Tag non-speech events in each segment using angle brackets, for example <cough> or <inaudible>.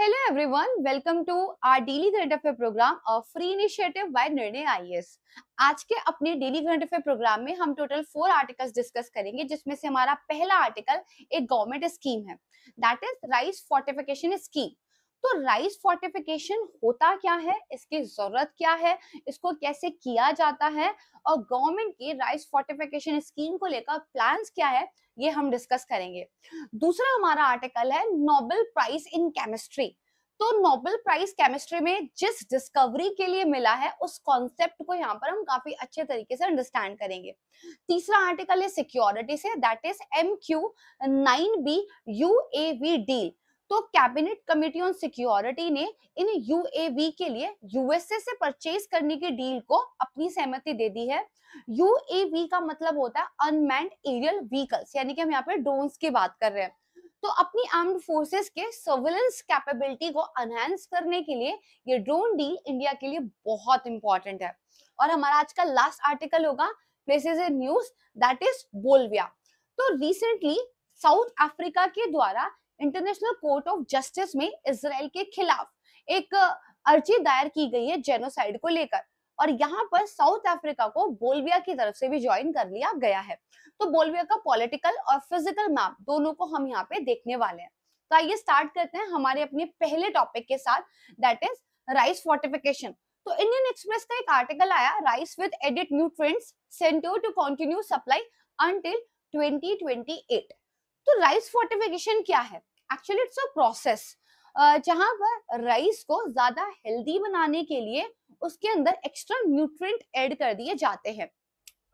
Hello everyone welcome to our daily current affair programme a free initiative by Nirnay IAS आज के अपने daily current affair programme में हम total four articles discuss करेंगे जिसमें से हमारा पहला आर्टिकल एक गवर्नमेंट स्कीम है that is rice fortification scheme तो राइस फोर्टिफिकेशन होता क्या है इसकी जरूरत क्या है इसको कैसे किया जाता है और गवर्नमेंट की राइस फोर्टिफिकेशन स्कीम को लेकर प्लान्स क्या है ये हम डिस्कस करेंगे दूसरा हमारा आर्टिकल है नोबेल प्राइज इन केमिस्ट्री तो नोबेल प्राइज केमिस्ट्री में जिस डिस्कवरी के लिए मिला है उस कॉन्सेप्ट को यहाँ पर हम काफी अच्छे तरीके से अंडरस्टैंड करेंगे तीसरा आर्टिकल है सिक्योरिटी से that is M Q nine B U A V deal तो कैबिनेट कमिटी ऑन सिक्योरिटी ने इन यूएवी के लिए यूएसए से परचेज करने की डील को अपनी सहमति दे दी है यूएवी का मतलब होता है अनमैंड एरियल व्हीकल्स यानी कि हम यहाँ पे ड्रोन की बात कर रहे हैं तो अपनी आर्म्ड फोर्सेस के सर्विलेंस कैपेबिलिटी को एनहेंस करने के लिए ये ड्रोन डील इंडिया के लिए बहुत इंपॉर्टेंट है और हमारा आज का लास्ट आर्टिकल होगा places in news that is Bolivia तो रिसेंटली साउथ अफ्रीका के द्वारा इंटरनेशनल कोर्ट ऑफ जस्टिस में इसराइल के खिलाफ एक अर्जी दायर की गई है जेनोसाइड को लेकर और यहाँ पर साउथ अफ्रीका को बोलविया की तरफ से भी ज्वाइन कर लिया गया है तो बोलविया का पॉलिटिकल और फिजिकल मैप दोनों को हम यहाँ पे देखने वाले हैं तो आइए स्टार्ट करते हैं हमारे अपने पहले टॉपिक के साथ दैट इज राइस फोर्टिफिकेशन तो इंडियन एक्सप्रेस का एक आर्टिकल आया rice with added nutrients centre to continue supply until 2028 तो राइस फोर्टिफिकेशन क्या है एक्चुअली इट्स अ प्रोसेस जहां पर राइस को ज्यादा हेल्दी बनाने के लिए उसके अंदर एक्स्ट्रा न्यूट्रिएंट ऐड कर दिए जाते हैं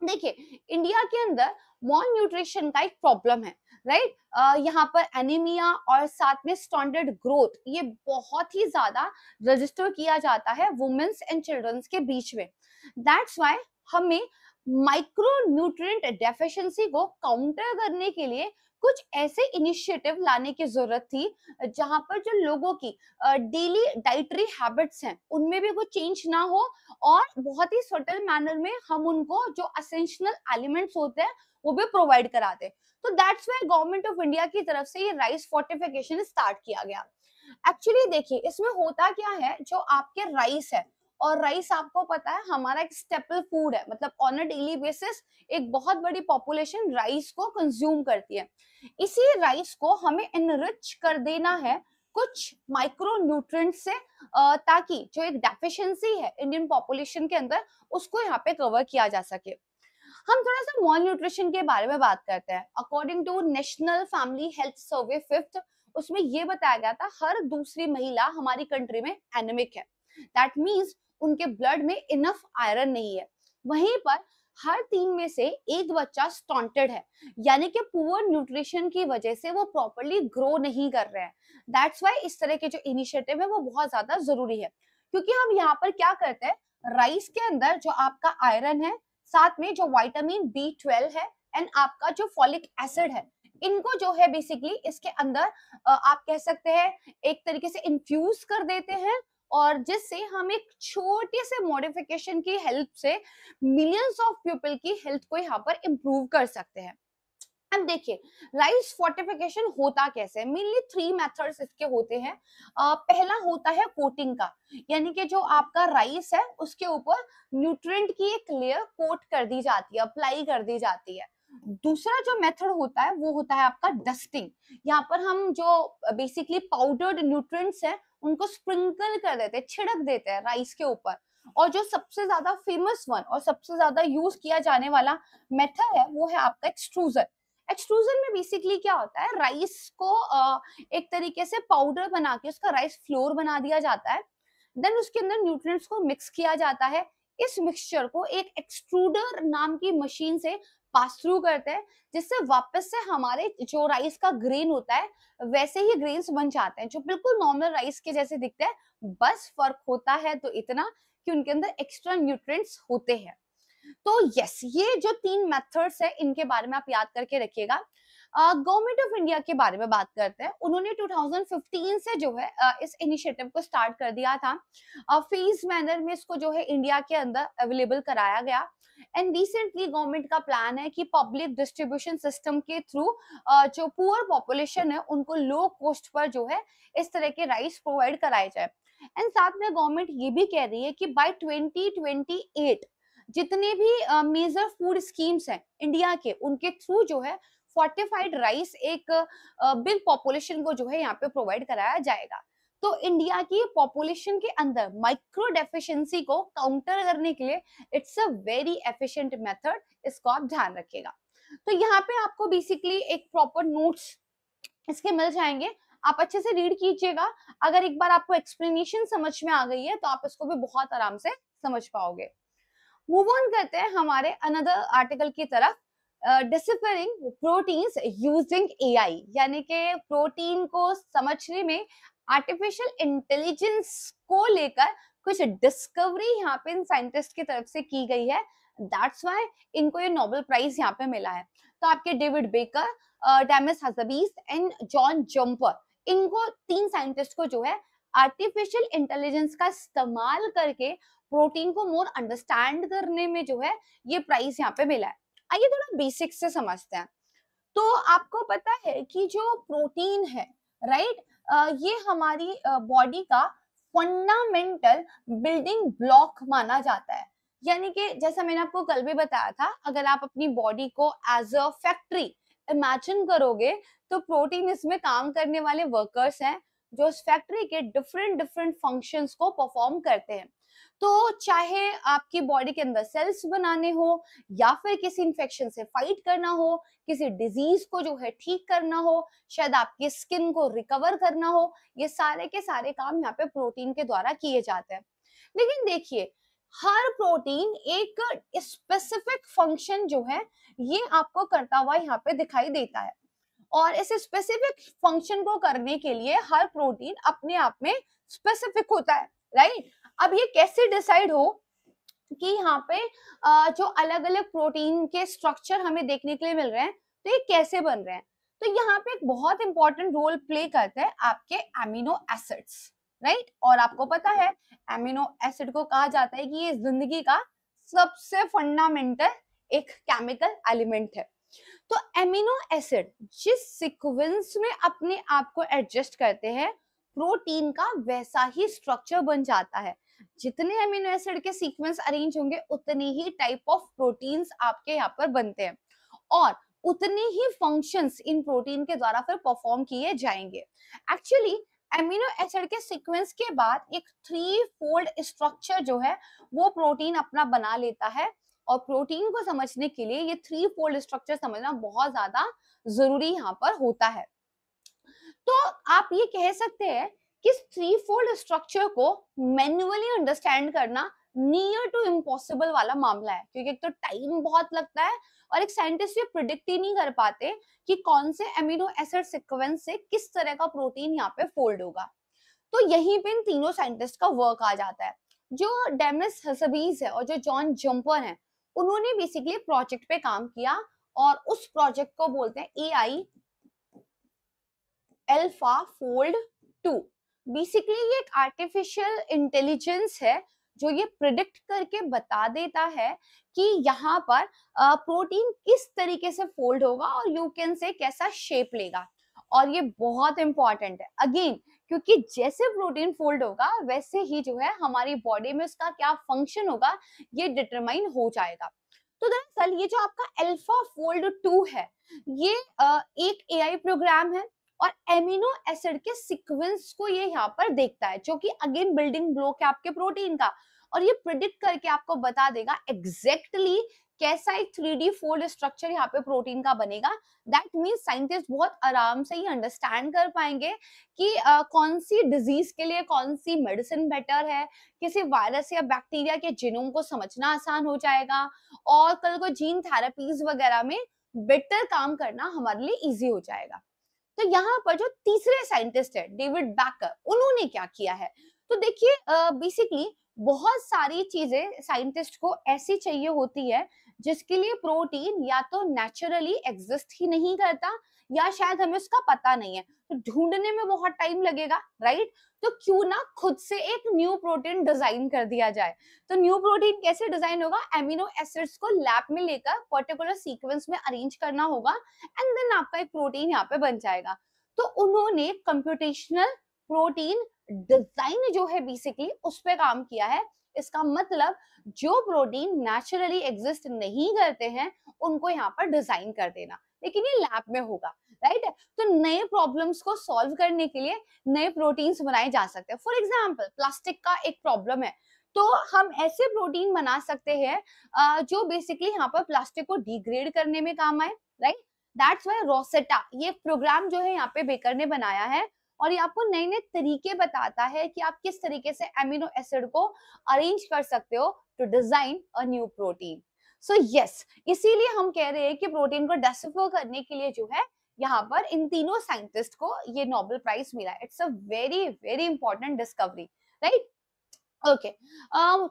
देखिए इंडिया के अंदर मॉन न्यूट्रिशन का एक प्रॉब्लम है राइट यहाँ पर एनीमिया और साथ में स्टैंडर्ड ग्रोथ ये बहुत ही ज्यादा रजिस्टर किया जाता है वुमेन्स एंड चिल्ड्रंस के बीच में दैट्स वाई हमें माइक्रो न्यूट्रिएंट डेफिशिएंसी को काउंटर करने के लिए कुछ ऐसे इनिशिएटिव लाने की जरूरत थी जहां पर जो लोगों की डेली डाइटरी हैबिट्स हैं उनमें भी कुछ चेंज ना हो और बहुत ही सटल मैनर में हम उनको जो असेंशनल एलिमेंट्स होते हैं वो भी प्रोवाइड कराते तो that's why government of India की तरफ से ये राइस फोर्टिफिकेशन स्टार्ट किया गया एक्चुअली देखिए इसमें होता क्या है जो आपके राइस है और राइस आपको पता है हमारा एक स्टेपल फूड है मतलब ऑन अ डेली बेसिस एक बहुत बड़ी पॉपुलेशन राइस को कंज्यूम करती है इसी राइस को हमें एनरिच कर देना है कुछ माइक्रो न्यूट्रिएंट से ताकि जो एक डेफिशिएंसी है इंडियन पॉपुलेशन के अंदर उसको यहाँ पे कवर किया जा सके हम थोड़ा सा मॉल न्यूट्रिशन के बारे में बात करते हैं according to national family health survey fifth उसमें ये बताया गया था हर दूसरी महिला हमारी कंट्री में एनेमिक है दैट मीन्स उनके ब्लड में इनफ आयरन नहीं है वहीं पर हर तीन में से एक बच्चा स्टॉन्टेड है यानी कि पुअर न्यूट्रिशन की वजह से वो प्रॉपरली ग्रो नहीं कर रहे हैं दैट्स वाई इस तरह के जो इनिशिएटिव है वो बहुत ज्यादा जरूरी है क्योंकि हम यहाँ पर क्या करते हैं राइस के अंदर जो आपका आयरन है साथ में जो वाइटामिन बी ट्वेल्व है एंड आपका जो फॉलिक एसिड है इनको जो है बेसिकली इसके अंदर आप कह सकते हैं एक तरीके से इन्फ्यूज कर देते हैं और जिससे हम एक छोटे से मॉडिफिकेशन की हेल्प से मिलियंस ऑफ पीपल की हेल्थ को यहाँ पर इम्प्रूव कर सकते हैं अब देखिए राइस फोर्टिफिकेशन होता कैसे मेनली थ्री मेथड्स इसके होते हैं पहला होता है कोटिंग का यानी कि जो आपका राइस है उसके ऊपर न्यूट्रिएंट की एक लेयर कोट कर दी जाती है अप्लाई कर दी जाती है दूसरा जो मेथड होता है वो होता है आपका डस्टिंग यहाँ पर हम जो बेसिकली पाउडर्ड न्यूट्रिएंट्स हैं उनको स्प्रिंकल कर देते हैं छिड़क देते हैं राइस के ऊपर और जो सबसे ज्यादा फेमस वन और सबसे ज्यादा यूज किया जाने वाला मेथड है वो है आपका एक्सट्रूजन एक्सट्रूजन में बेसिकली क्या होता है राइस को एक तरीके से पाउडर बना के उसका राइस फ्लोर बना दिया जाता है देन उसके अंदर न्यूट्रिएंट्स को मिक्स किया जाता है इस मिक्सचर को एक एक्सट्रूडर नाम की मशीन से पास थ्रू करते हैं जिससे वापस से हमारे जो राइस का ग्रेन होता है वैसे ही ग्रेन बन जाते हैं जो बिल्कुल नॉर्मल राइस के जैसे दिखते हैं बस फर्क होता है तो इतना कि उनके अंदर एक्स्ट्रा न्यूट्रिएंट्स होते हैं तो यस ये जो तीन मेथड्स है इनके बारे में आप याद करके रखिएगा गवर्नमेंट ऑफ इंडिया के बारे में बात करते हैं उन्होंने 2015 से जो है इस इनिशिएटिव को स्टार्ट कर दिया था फेज मैनर में इसको जो है इंडिया के अंदर अवेलेबल कराया गया एंड रिसेंटली गवर्नमेंट का प्लान है कि पब्लिक डिस्ट्रीब्यूशन सिस्टम के थ्रू जो पुअर पॉपुलेशन है उनको लो कॉस्ट पर जो है इस तरह के राइस प्रोवाइड कराए जाए एंड साथ में गवर्नमेंट ये भी कह रही है कि बाय 2028 जितने भी मेजर फूड स्कीम्स हैं इंडिया के उनके थ्रू जो है फोर्टिफाइड राइस एक बिग पॉपुलेशन को जो है यहाँ पे प्रोवाइड कराया जाएगा तो इंडिया की पॉपुलेशन के अंदर माइक्रो डेफिशिएंसी को काउंटर करने के लिए it's a very efficient method इसको आप ध्यान रखिएगा तो यहाँ पे आपको बेसिकली एक प्रॉपर नोट्स इसके मिल जाएंगे आप अच्छे से रीड कीजिएगा अगर एक बार आपको एक्सप्लेनेशन समझ में आ गई है तो आप इसको भी बहुत आराम से समझ पाओगे मूव ऑन करते हैं हमारे अनदर आर्टिकल की तरफ डिसिफरिंग प्रोटीन्स यूजिंग एआई यानी कि प्रोटीन को समझने में आर्टिफिशियल इंटेलिजेंस को लेकर कुछ डिस्कवरी यहाँ पे इन साइंटिस्ट की तरफ से की गई है दैट्स वाई इनको ये नोबेल प्राइज यहाँ पे मिला है तो आपके David Baker Demis Hassabis and John Jumper इनको तीन साइंटिस्ट को जो है आर्टिफिशियल इंटेलिजेंस का इस्तेमाल करके प्रोटीन को मोर अंडरस्टैंड करने में जो है ये प्राइज यहाँ पे मिला है आइए थोड़ा बेसिक से समझते हैं तो आपको पता है कि जो प्रोटीन है राइट ये हमारी बॉडी का फंडामेंटल बिल्डिंग ब्लॉक माना जाता है यानी कि जैसा मैंने आपको कल भी बताया था अगर आप अपनी बॉडी को एज अ फैक्ट्री इमेजिन करोगे तो प्रोटीन इसमें काम करने वाले वर्कर्स हैं जो उस फैक्ट्री के डिफरेंट डिफरेंट फंक्शंस को परफॉर्म करते हैं तो चाहे आपकी बॉडी के अंदर सेल्स बनाने हो या फिर किसी इंफेक्शन से फाइट करना हो किसी डिजीज को जो है ठीक करना हो शायद आपकी स्किन को रिकवर करना हो ये सारे के सारे काम यहाँ पे प्रोटीन के द्वारा किए जाते हैं लेकिन देखिए हर प्रोटीन एक स्पेसिफिक फंक्शन जो है ये आपको करता हुआ यहाँ पे दिखाई देता है और इस स्पेसिफिक फंक्शन को करने के लिए हर प्रोटीन अपने आप में स्पेसिफिक होता है राइट अब ये कैसे डिसाइड हो कि यहाँ पे जो अलग अलग प्रोटीन के स्ट्रक्चर हमें देखने के लिए मिल रहे हैं तो ये कैसे बन रहे हैं तो यहाँ पे एक बहुत इंपॉर्टेंट रोल प्ले करते हैं आपके एमिनो एसिड्स राइट और आपको पता है एमिनो एसिड को कहा जाता है कि ये जिंदगी का सबसे फंडामेंटल एक केमिकल एलिमेंट है तो एमिनो एसिड जिस सीक्वेंस में अपने आप को एडजस्ट करते हैं प्रोटीन का वैसा ही स्ट्रक्चर बन जाता है जितने अमीनो एसिड के सीक्वेंस अरेंज होंगे उतने ही टाइप ऑफ प्रोटीन्स आपके यहाँ पर बनते हैं और उतने ही फंक्शंस इन प्रोटीन के द्वारा फिर परफॉर्म किए जाएंगे एक्चुअली एमिनो एसिड के सीक्वेंस के बाद एक थ्री फोल्ड स्ट्रक्चर जो है वो प्रोटीन अपना बना लेता है और प्रोटीन को समझने के लिए ये थ्री फोल्ड स्ट्रक्चर समझना बहुत ज्यादा जरूरी यहाँ पर होता है तो आप ये कह सकते हैं कि थ्री फोल्ड स्ट्रक्चर को मैन्युअली अंडरस्टैंड करना नियर टू इम्पॉसिबल वाला मामला है क्योंकि एक तो टाइम बहुत लगता है और एक साइंटिस्ट ये प्रिडिक्ट ही नहीं कर पाते कि कौन से एमिनो एसिड सिक्वेंस से किस तरह का प्रोटीन यहाँ पे फोल्ड होगा तो यहीं पे इन तीनों साइंटिस्ट का वर्क आ जाता है जो डेमिस हसबीज है और जो जॉन जम्पर है उन्होंने बेसिकली प्रोजेक्ट पे काम किया और उस प्रोजेक्ट को बोलते हैं A I AlphaFold two basically ये एक आर्टिफिशियल इंटेलिजेंस है जो ये प्रिडिक्ट करके बता देता है कि यहाँ पर प्रोटीन किस तरीके से फोल्ड होगा और यू कैन से कैसा शेप लेगा और ये बहुत इंपॉर्टेंट है अगेन क्योंकि जैसे प्रोटीन फोल्ड होगा वैसे ही जो है हमारी बॉडी में उसका क्या फंक्शन होगा ये डिटरमाइन हो जाएगा तो दरअसल ये जो आपका अल्फा फोल्ड टू है ये एक एआई प्रोग्राम है और एमिनो एसिड के सीक्वेंस को ये यहाँ पर देखता है जो कि अगेन बिल्डिंग ब्लॉक है आपके प्रोटीन का और ये प्रिडिक्ट करके आपको बता देगा एग्जैक्टली exactly कैसा एक थ्री डी फोल्ड स्ट्रक्चर यहाँ पे प्रोटीन का बनेगा दैट मीन्स साइंटिस्ट बहुत आराम से ही अंडरस्टैंड कर पाएंगे कि uh, कौन सी डिजीज के लिए कौन सी मेडिसिन बेटर है किसी वायरस या बैक्टीरिया के जीनोम को समझना आसान हो जाएगा और कल को जीन थेरेपीज वगैरह में बेटर काम करना हमारे लिए ईजी हो जाएगा तो यहाँ पर जो तीसरे साइंटिस्ट है डेविड बैकर उन्होंने क्या किया है तो देखिए बेसिकली बहुत सारी चीजें साइंटिस्ट को ऐसी चाहिए होती है जिसके लिए प्रोटीन या तो नेचुरली एग्जिस्ट ही नहीं करता या शायद हमें उसका पता नहीं है तो ढूंढने में बहुत टाइम लगेगा राइट तो क्यों ना खुद से एक न्यू प्रोटीन डिजाइन कर दिया जाए तो न्यू प्रोटीन कैसे डिजाइन होगा एमिनो एसिड्स को लैब में लेकर पर्टिकुलर सीक्वेंस में अरेंज करना होगा एंड देन आपका एक प्रोटीन यहाँ पे बन जाएगा तो उन्होंने कंप्यूटेशनल प्रोटीन डिजाइन जो है बेसिकली उस पर काम किया है इसका मतलब जो प्रोटीन नेचुरली एग्जिस्ट नहीं करते हैं उनको यहाँ पर डिजाइन कर देना लेकिन ये लैब में होगा राइट right? तो नए प्रॉब्लम्स को सॉल्व करने के लिए नए प्रोटीन्स बनाए जा सकते हैं फॉर एग्जाम्पल प्लास्टिक का एक प्रॉब्लम है तो हम ऐसे प्रोटीन बना सकते हैं जो बेसिकली यहाँ पर प्लास्टिक को डिग्रेड करने में काम आए राइट दैट्स वाई रोसेटा ये प्रोग्राम जो है यहाँ पे बेकर ने बनाया है और ये आपको नए नए तरीके बताता है कि आप किस तरीके से एमिनो एसिड को अरेंज कर सकते हो to design a new protein so yes इसीलिए हम कह रहे हैं कि प्रोटीन को डेसिफर करने के लिए जो है यहाँ पर इन तीनों साइंटिस्ट को ये नोबेल प्राइज मिला it's a very very important discovery right okay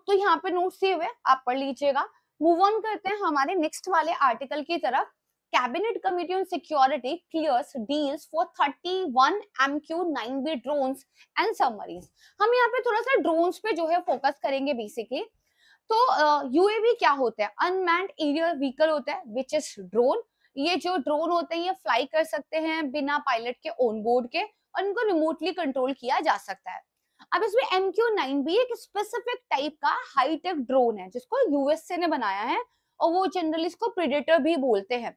तो यहाँ पे नोट्स दिए हुए आप पढ़ लीजिएगा मूव ऑन करते हैं हमारे नेक्स्ट वाले आर्टिकल की तरफ Cabinet Committee on Security clears deals for 31 MQ-9B drones and submarines. हम यहाँ पे थोड़ा सा ड्रोन्स पे जो है फोकस करेंगे बेसिकली तो यूएवी uh, क्या होता है अनमैंड एरियल व्हीकल होता है विच इज ड्रोन ये जो ड्रोन होते हैं ये फ्लाई कर सकते हैं बिना पायलट के ऑन बोर्ड के और इनको रिमोटली कंट्रोल किया जा सकता है अब इसमें एम क्यू नाइन बी एक स्पेसिफिक टाइप का हाईटेक ड्रोन है जिसको यूएसए ने बनाया है और वो जनरली इसको प्रिडेटर भी बोलते हैं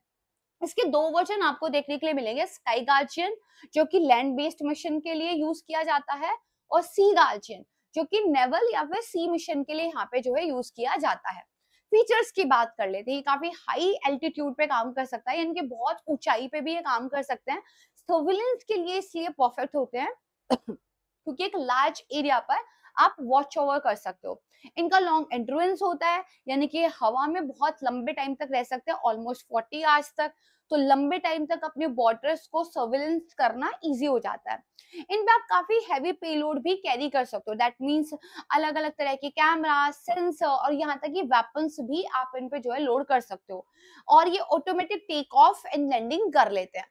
इसके दो वर्जन आपको देखने के लिए मिलेंगे स्काई गार्जियन जो कि लैंड बेस्ड मिशन के लिए यूज किया जाता है और सी गार्जियन जो कि नेवल या फिर सी मिशन के लिए यहाँ पे जो है यूज किया जाता है फीचर्स की बात कर लेते हैं काफी हाई एल्टीट्यूड पे काम कर सकता है यानी कि बहुत ऊंचाई पे भी ये काम कर सकते हैं सर्विलेंस के लिए इसलिए परफेक्ट होते हैं <clears throat> क्योंकि एक लार्ज एरिया पर आप वॉच ओवर कर सकते हो इनका लॉन्ग एंड्रेंस होता है यानी कि हवा में बहुत लंबे टाइम तक रह सकते हैं ऑलमोस्ट फोर्टी आवर्स तक तो लंबे टाइम तक अपने बॉर्डर्स को सर्विलेंस करना इजी हो जाता है इन पे आप काफी हैवी पेलोड भी कैरी कर सकते हो दैट मींस अलग अलग तरह के कैमरा सेंसर और यहाँ तक कि वेपन्स भी आप इन पे जो है लोड कर सकते हो और ये automatic take off and landing कर लेते हैं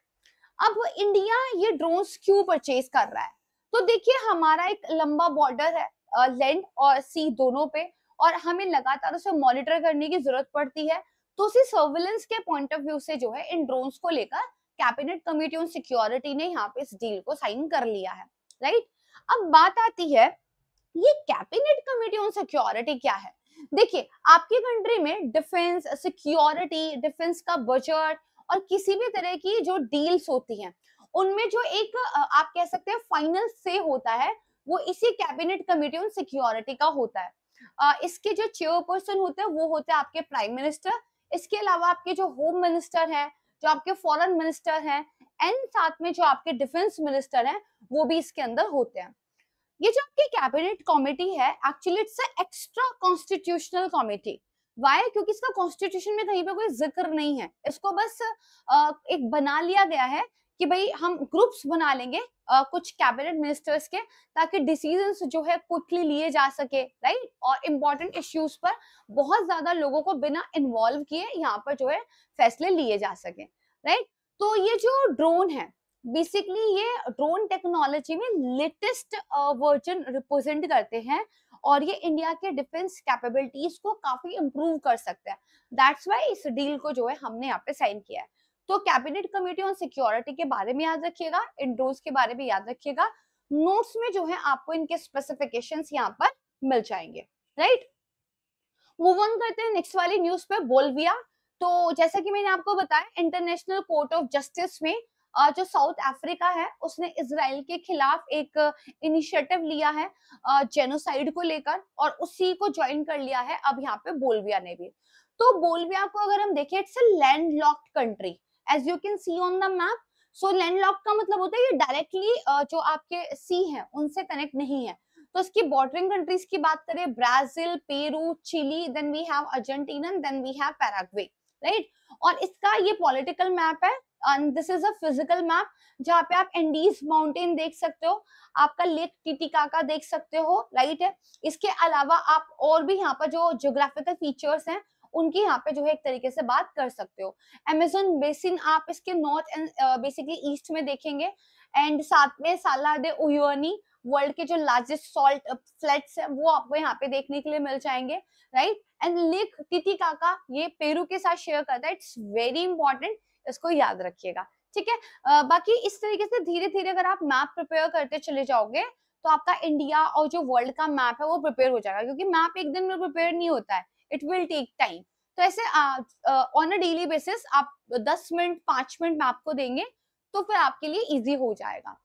अब इंडिया ये ड्रोन्स क्यों परचेज कर रहा है तो देखिए हमारा एक लंबा बॉर्डर है लैंड और सी दोनों पे और हमें लगातार उसे मॉनिटर करने की जरूरत पड़ती है तो उसी सर्विलेंस के पॉइंट ऑफ व्यू से जो है इन ड्रोन्स को लेकर कैबिनेट कमेटी ऑन सिक्योरिटी ने यहाँ पे इस डील को साइन कर लिया है राइट अब बात आती है ये कैबिनेट कमेटी ऑन सिक्योरिटी क्या है देखिए आपकी कंट्री में डिफेंस सिक्योरिटी डिफेंस का बजट और किसी भी तरह की जो डील्स होती हैं उनमें जो एक आप कह सकते हैं फाइनल से होता है वो इसी कैबिनेट कमेटी ऑन सिक्योरिटी का होता है इसके जो चेयरपर्सन होते हैं वो होते हैं आपके प्राइम मिनिस्टर इसके अलावा आपके जो होम मिनिस्टर है जो आपके फॉरेन मिनिस्टर हैं एंड साथ में जो आपके डिफेंस मिनिस्टर हैं वो भी इसके अंदर होते हैं ये जो आपकी कैबिनेट कमेटी है actually it's extra constitutional committee why क्योंकि इसका कॉन्स्टिट्यूशन में कहीं पे कोई जिक्र नहीं है इसको बस एक बना लिया गया है कि भाई हम ग्रुप्स बना लेंगे आ, कुछ कैबिनेट मिनिस्टर्स के ताकि डिसीजन जो है क्विकली लिए जा सके राइट और इम्पोर्टेंट इश्यूज पर बहुत ज्यादा लोगों को बिना इन्वॉल्व किए यहाँ पर जो है फैसले लिए जा सके राइट तो ये जो ड्रोन है बेसिकली ये ड्रोन टेक्नोलॉजी में लेटेस्ट वर्जन रिप्रेजेंट करते हैं और ये इंडिया के डिफेंस कैपेबिलिटीज को काफी इम्प्रूव कर सकता है दैट्स वाई इस डील को जो है हमने यहाँ पे साइन किया है तो कैबिनेट कमेटी ऑन सिक्योरिटी के बारे में याद रखिएगा इंडोज के बारे में याद रखिएगा नोट्स में जो है आपको इनके स्पेसिफिकेशंस यहाँ पर मिल जाएंगे राइट मूव ऑन करते हैं नेक्स्ट वाली न्यूज पे बोलविया तो जैसा कि मैंने आपको बताया इंटरनेशनल कोर्ट ऑफ जस्टिस में जो साउथ अफ्रीका है उसने इसराइल के खिलाफ एक इनिशिएटिव लिया है जेनोसाइड को लेकर और उसी को ज्वाइन कर लिया है अब यहाँ पे बोलविया ने भी तो बोलविया को अगर हम देखें it's a landlocked country as you can see on the map so landlock का मतलब होता है ये डायरेक्टली जो आपके सी है उनसे कनेक्ट नहीं है तो इसकी बॉर्डरिंग कंट्रीज की बात करें Brazil Peru Chile then we have Argentina then we have Paraguay right और इसका ये पॉलिटिकल मैप है and this is a physical map जहाँ पे आप एंडीज माउंटेन देख सकते हो आपका लेक टिटिकाका देख सकते हो राइट है इसके अलावा आप और भी यहाँ पर जो जोग्राफिकल फीचर्स हैं उनकी यहाँ पे जो है एक तरीके से बात कर सकते हो एमेजोन बेसिन आप इसके नॉर्थ एंड बेसिकली ईस्ट में देखेंगे एंड साथ में साला उयोनी वर्ल्ड के जो लार्जेस्ट सॉल्ट फ्लैट्स है वो आपको यहाँ पे देखने के लिए मिल जाएंगे राइट एंड लेक तिथि काका ये पेरू के साथ शेयर करता है इट्स वेरी इंपॉर्टेंट इसको याद रखिएगा ठीक है बाकी इस तरीके से धीरे धीरे अगर आप मैप प्रिपेयर करते चले जाओगे तो आपका इंडिया और जो वर्ल्ड का मैप है वो प्रिपेयर हो जाएगा क्योंकि मैप एक दिन में प्रिपेयर नहीं होता है इट विल टेक टाइम तो ऐसे ऑन अ डेली बेसिस आप दस मिनट पांच मिनट में आपको देंगे तो फिर आपके लिए इजी हो जाएगा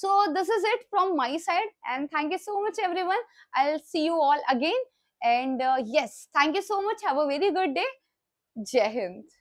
so this is it from my side and thank you so much every I'll see you all again and yes thank you so much have a very good day Jai Hind